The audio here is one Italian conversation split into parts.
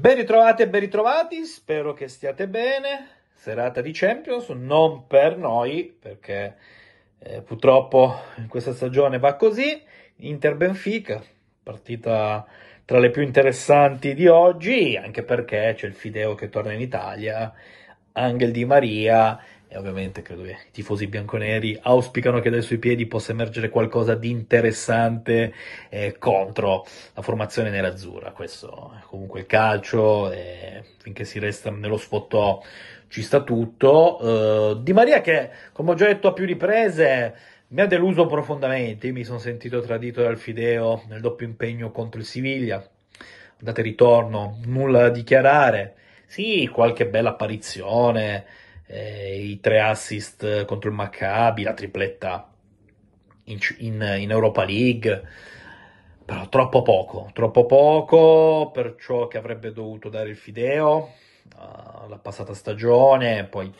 Ben ritrovati e ben ritrovati, spero che stiate bene. Serata di Champions, non per noi, perché eh, purtroppo in questa stagione va così. Inter-Benfica, partita tra le più interessanti di oggi, anche perché c'è il Fideo che torna in Italia, Angel Di Maria e ovviamente credo che i tifosi bianconeri auspicano che dai suoi piedi possa emergere qualcosa di interessante eh, contro la formazione nerazzurra. Questo è comunque il calcio, eh, finché si resta nello sfottò ci sta tutto. Eh, di Maria che, come ho già detto a più riprese, mi ha deluso profondamente, io mi sono sentito tradito dal Fideo nel doppio impegno contro il Siviglia, andate e ritorno, nulla da dichiarare, sì, qualche bella apparizione, eh, i tre assist contro il Maccabi, la tripletta in, in, in Europa League, però troppo poco, troppo poco per ciò che avrebbe dovuto dare il Fideo uh, la passata stagione, poi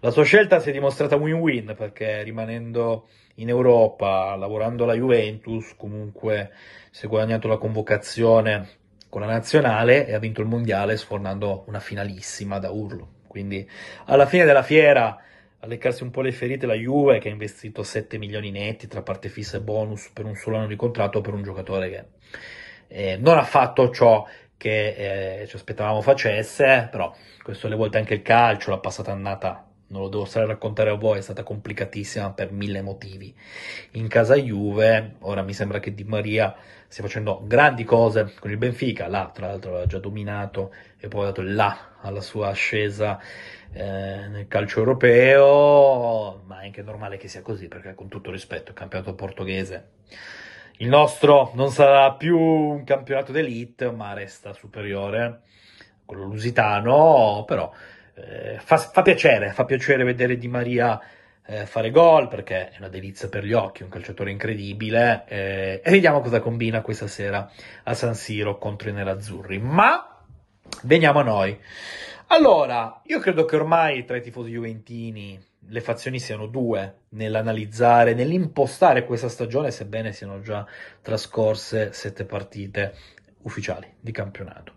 la sua scelta si è dimostrata win-win perché rimanendo in Europa, lavorando alla Juventus, comunque si è guadagnato la convocazione con la nazionale e ha vinto il mondiale sfornando una finalissima da urlo. Quindi alla fine della fiera a leccarsi un po' le ferite la Juve che ha investito 7 milioni netti tra parte fissa e bonus per un solo anno di contratto per un giocatore che eh, non ha fatto ciò che eh, ci aspettavamo facesse, però questo le volte anche il calcio, la passata annata non lo devo stare a raccontare a voi, è stata complicatissima per mille motivi. In casa Juve, ora mi sembra che Di Maria stia facendo grandi cose con il Benfica, là tra l'altro l'aveva già dominato e poi ha dato là alla sua ascesa eh, nel calcio europeo, ma è anche normale che sia così perché con tutto rispetto il campionato portoghese il nostro non sarà più un campionato d'elite, ma resta superiore quello lusitano, però eh, fa, fa, piacere, fa piacere vedere Di Maria eh, fare gol perché è una delizia per gli occhi, un calciatore incredibile eh, e vediamo cosa combina questa sera a San Siro contro i nerazzurri. Ma veniamo a noi. Allora, io credo che ormai tra i tifosi juventini le fazioni siano due nell'analizzare, nell'impostare questa stagione, sebbene siano già trascorse sette partite ufficiali di campionato.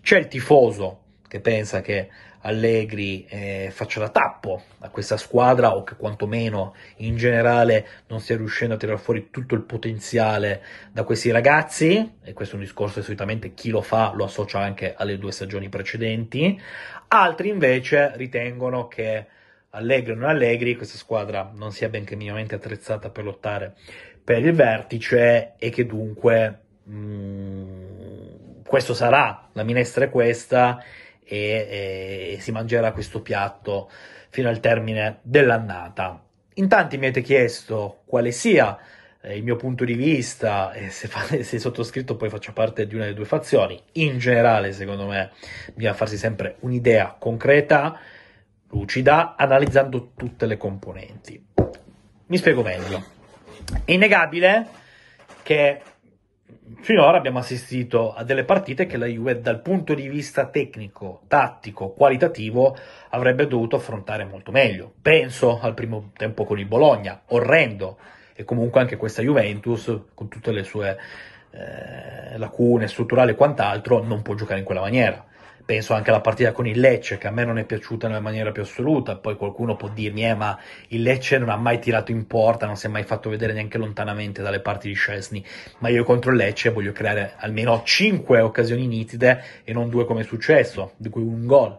C'è il tifoso che pensa che Allegri eh, faccia da tappo a questa squadra o che quantomeno in generale non stia riuscendo a tirar fuori tutto il potenziale da questi ragazzi, e questo è un discorso che solitamente chi lo fa lo associa anche alle due stagioni precedenti, altri invece ritengono che Allegri o non Allegri questa squadra non sia benché minimamente attrezzata per lottare per il vertice e che dunque mh, mm, questo sarà, la minestra è questa e, e si mangerà questo piatto fino al termine dell'annata. In tanti mi avete chiesto quale sia eh, il mio punto di vista, e se, se sottoscritto poi faccio parte di una delle due fazioni, in generale secondo me bisogna farsi sempre un'idea concreta, lucida, analizzando tutte le componenti. Mi spiego meglio. È innegabile che finora abbiamo assistito a delle partite che la Juve dal punto di vista tecnico, tattico, qualitativo avrebbe dovuto affrontare molto meglio. Penso al primo tempo con il Bologna, orrendo, e comunque anche questa Juventus con tutte le sue eh, lacune strutturali e quant'altro non può giocare in quella maniera penso anche alla partita con il Lecce, che a me non è piaciuta nella maniera più assoluta, poi qualcuno può dirmi, eh, ma il Lecce non ha mai tirato in porta, non si è mai fatto vedere neanche lontanamente dalle parti di Scesni, ma io contro il Lecce voglio creare almeno 5 occasioni nitide e non due come è successo, di cui un gol.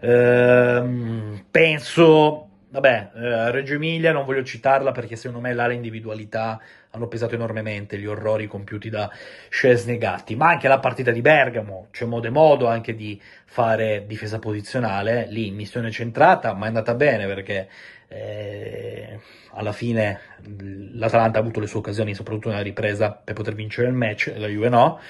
Ehm, penso Vabbè, eh, Reggio Emilia non voglio citarla perché secondo me là le individualità hanno pesato enormemente gli orrori compiuti da Scesnegatti, ma anche la partita di Bergamo, c'è modo e modo anche di fare difesa posizionale, lì missione centrata, ma è andata bene perché eh, alla fine l'Atalanta ha avuto le sue occasioni, soprattutto nella ripresa per poter vincere il match, la Juve no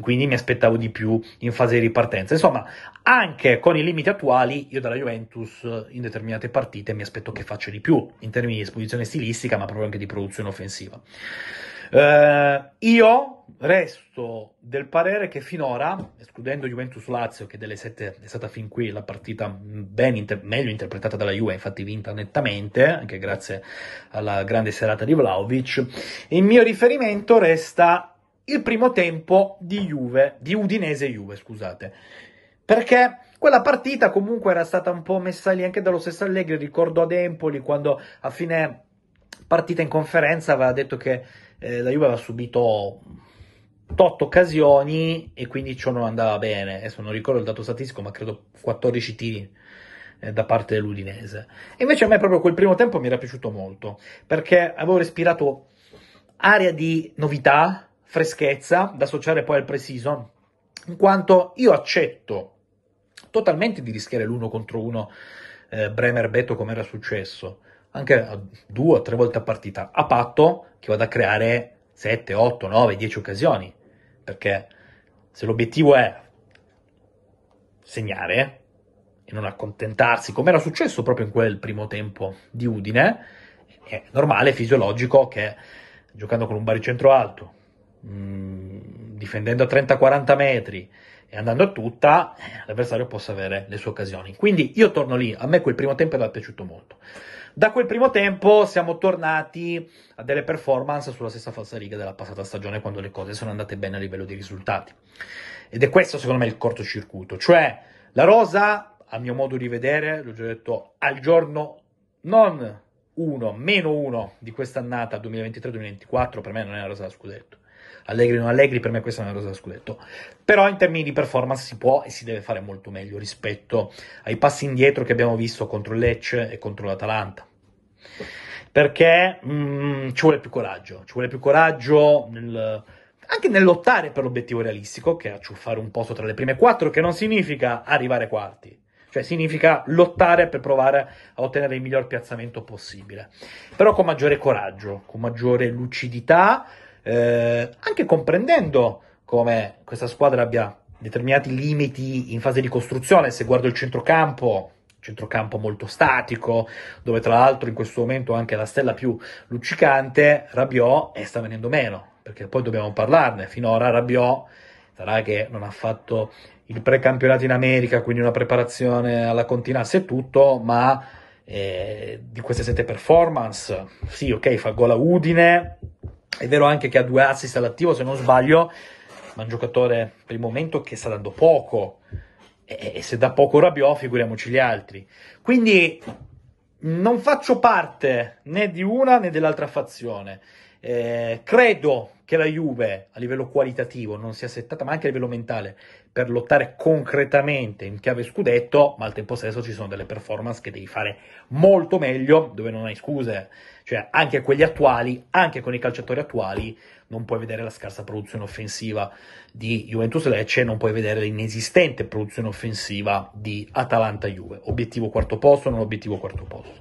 quindi mi aspettavo di più in fase di ripartenza. Insomma, anche con i limiti attuali, io dalla Juventus in determinate partite mi aspetto che faccia di più in termini di esposizione stilistica, ma proprio anche di produzione offensiva. Eh, io resto del parere che finora, escludendo Juventus-Lazio, che delle sette è stata fin qui la partita inter- meglio interpretata dalla Juve, infatti vinta nettamente, anche grazie alla grande serata di Vlaovic, il mio riferimento resta il primo tempo di Juve, di Udinese Juve, scusate. Perché quella partita comunque era stata un po' messa lì anche dallo stesso Allegri, ricordo ad Empoli quando a fine partita in conferenza aveva detto che eh, la Juve aveva subito 8 occasioni e quindi ciò non andava bene. Adesso non ricordo il dato statistico, ma credo 14 tiri eh, da parte dell'Udinese. E invece a me proprio quel primo tempo mi era piaciuto molto, perché avevo respirato aria di novità, freschezza da associare poi al pre-season, in quanto io accetto totalmente di rischiare l'uno contro uno eh, Bremer Beto come era successo, anche due o tre volte a partita, a patto che vada a creare 7, 8, 9, 10 occasioni, perché se l'obiettivo è segnare e non accontentarsi, come era successo proprio in quel primo tempo di Udine, è normale, fisiologico che giocando con un baricentro alto, Mm, difendendo a 30-40 metri e andando a tutta, eh, l'avversario possa avere le sue occasioni. Quindi io torno lì, a me quel primo tempo era piaciuto molto. Da quel primo tempo siamo tornati a delle performance sulla stessa falsa riga della passata stagione quando le cose sono andate bene a livello di risultati. Ed è questo secondo me il cortocircuito, cioè la rosa, a mio modo di vedere, l'ho già detto, al giorno non 1, meno 1 di quest'annata 2023-2024, per me non è la rosa da scudetto Allegri o non Allegri, per me questa è una cosa da scudetto. Però in termini di performance si può e si deve fare molto meglio rispetto ai passi indietro che abbiamo visto contro il Lecce e contro l'Atalanta. Perché mh, mm, ci vuole più coraggio, ci vuole più coraggio nel, anche nel lottare per l'obiettivo realistico, che è acciuffare un posto tra le prime quattro, che non significa arrivare quarti, cioè significa lottare per provare a ottenere il miglior piazzamento possibile, però con maggiore coraggio, con maggiore lucidità, eh, anche comprendendo come questa squadra abbia determinati limiti in fase di costruzione, se guardo il centrocampo, centrocampo molto statico, dove tra l'altro in questo momento anche la stella più luccicante, Rabiot, eh, sta venendo meno, perché poi dobbiamo parlarne, finora Rabiot sarà che non ha fatto il precampionato in America, quindi una preparazione alla continassa e tutto, ma eh, di queste sette performance, sì, ok, fa gol a Udine, è vero anche che ha due assist all'attivo, se non sbaglio, ma è un giocatore per il momento che sta dando poco. E, e se dà poco Rabiot, figuriamoci gli altri. Quindi non faccio parte né di una né dell'altra fazione. Eh, credo che la Juve a livello qualitativo non sia settata, ma anche a livello mentale, per lottare concretamente in chiave scudetto, ma al tempo stesso ci sono delle performance che devi fare molto meglio, dove non hai scuse. Cioè, anche quelli attuali, anche con i calciatori attuali, non puoi vedere la scarsa produzione offensiva di Juventus Lecce, non puoi vedere l'inesistente produzione offensiva di Atalanta Juve. Obiettivo quarto posto, non obiettivo quarto posto.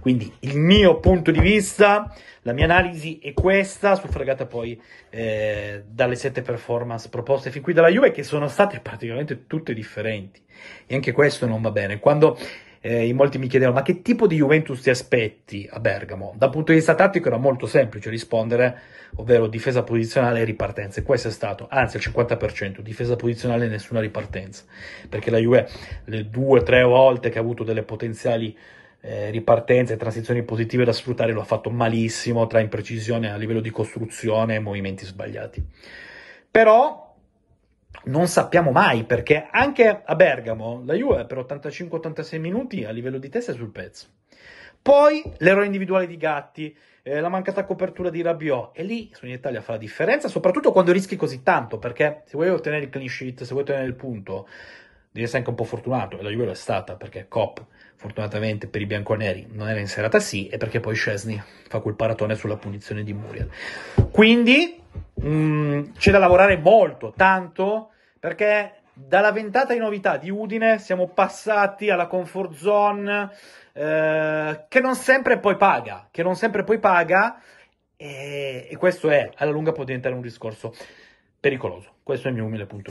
Quindi il mio punto di vista, la mia analisi è questa, su fregata poi eh, dalle sette performance proposte fin qui dalla Juve, che sono state praticamente tutte differenti. E anche questo non va bene. Quando eh, in molti mi chiedevano ma che tipo di Juventus ti aspetti a Bergamo? Dal punto di vista tattico era molto semplice rispondere, ovvero difesa posizionale e ripartenze. Questo è stato, anzi il 50%, difesa posizionale e nessuna ripartenza, perché la Juve le due o tre volte che ha avuto delle potenziali eh, ripartenze e transizioni positive da sfruttare, lo ha fatto malissimo tra imprecisione a livello di costruzione e movimenti sbagliati. Però non sappiamo mai perché anche a Bergamo la Juve per 85-86 minuti a livello di testa è sul pezzo. Poi l'errore individuale di Gatti, eh, la mancata copertura di Rabiot e lì in Italia fa la differenza, soprattutto quando rischi così tanto, perché se vuoi ottenere il clean sheet, se vuoi ottenere il punto, devi essere anche un po' fortunato e la Juve lo è stata perché Cop fortunatamente per i bianconeri non era in serata sì, e perché poi Scesni fa quel paratone sulla punizione di Muriel. Quindi mh, mm, c'è da lavorare molto, tanto, perché dalla ventata di novità di Udine siamo passati alla comfort zone eh, che non sempre poi paga, che non sempre poi paga e, e questo è, alla lunga può diventare un discorso pericoloso. Questo è il mio umile punto.